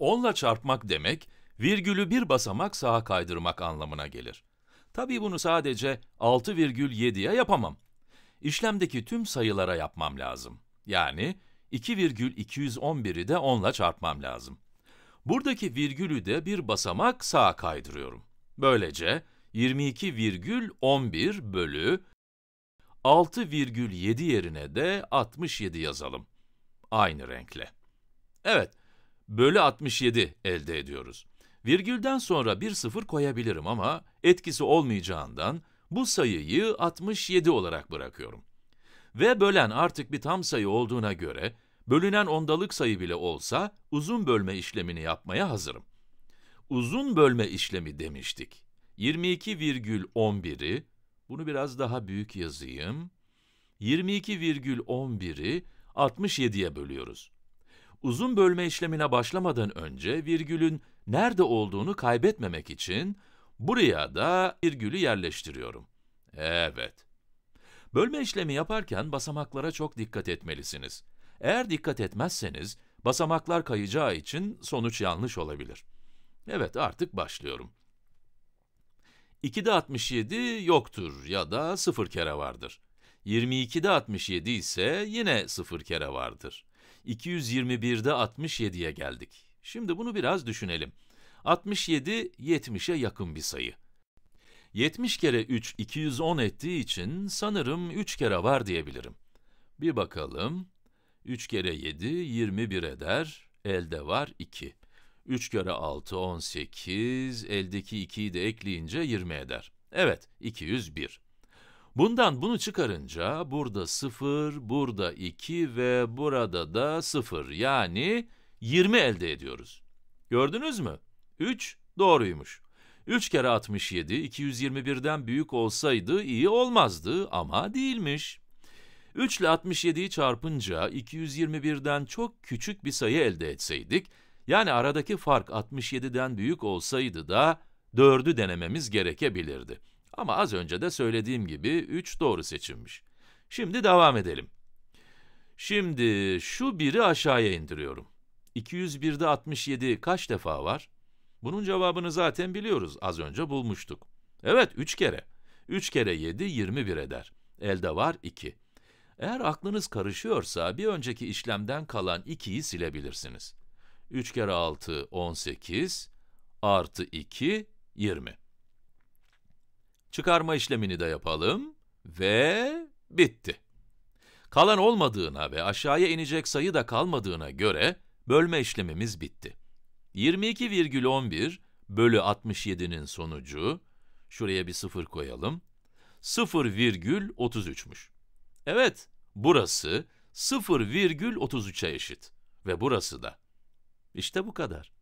Onla çarpmak demek, virgülü bir basamak sağa kaydırmak anlamına gelir. Tabii bunu sadece 6,7'ye yapamam. İşlemdeki tüm sayılara yapmam lazım. Yani 2,211'i de onla çarpmam lazım. Buradaki virgülü de bir basamak sağa kaydırıyorum. Böylece 22,11 bölü 6,7 yerine de 67 yazalım. Aynı renkle. Evet, bölü 67 elde ediyoruz. Virgülden sonra bir sıfır koyabilirim ama etkisi olmayacağından bu sayıyı 67 olarak bırakıyorum. Ve bölen artık bir tam sayı olduğuna göre, bölünen ondalık sayı bile olsa uzun bölme işlemini yapmaya hazırım. Uzun bölme işlemi demiştik. 22,11'i, bunu biraz daha büyük yazayım. 22,11'i 67'ye bölüyoruz uzun bölme işlemine başlamadan önce virgülün nerede olduğunu kaybetmemek için buraya da virgülü yerleştiriyorum. Evet. Bölme işlemi yaparken basamaklara çok dikkat etmelisiniz. Eğer dikkat etmezseniz basamaklar kayacağı için sonuç yanlış olabilir. Evet artık başlıyorum. 2'de 67 yoktur ya da 0 kere vardır. 22'de 67 ise yine 0 kere vardır. 221'de 67'ye geldik. Şimdi bunu biraz düşünelim. 67, 70'e yakın bir sayı. 70 kere 3, 210 ettiği için sanırım 3 kere var diyebilirim. Bir bakalım. 3 kere 7, 21 eder. Elde var 2. 3 kere 6, 18. Eldeki 2'yi de ekleyince 20 eder. Evet, 201. Bundan bunu çıkarınca burada 0, burada 2 ve burada da 0 yani 20 elde ediyoruz. Gördünüz mü? 3 doğruymuş. 3 kere 67 221'den büyük olsaydı iyi olmazdı ama değilmiş. 3 ile 67'yi çarpınca 221'den çok küçük bir sayı elde etseydik, yani aradaki fark 67'den büyük olsaydı da 4'ü denememiz gerekebilirdi. Ama az önce de söylediğim gibi 3 doğru seçilmiş. Şimdi devam edelim. Şimdi şu biri aşağıya indiriyorum. 201'de 67 kaç defa var? Bunun cevabını zaten biliyoruz, az önce bulmuştuk. Evet, 3 kere. 3 kere 7, 21 eder. Elde var 2. Eğer aklınız karışıyorsa, bir önceki işlemden kalan 2'yi silebilirsiniz. 3 kere 6, 18, artı 2, 20. Çıkarma işlemini de yapalım ve bitti. Kalan olmadığına ve aşağıya inecek sayı da kalmadığına göre bölme işlemimiz bitti. 22,11 bölü 67'nin sonucu, şuraya bir sıfır koyalım, 0,33'müş. Evet, burası 0,33'e eşit ve burası da. İşte bu kadar.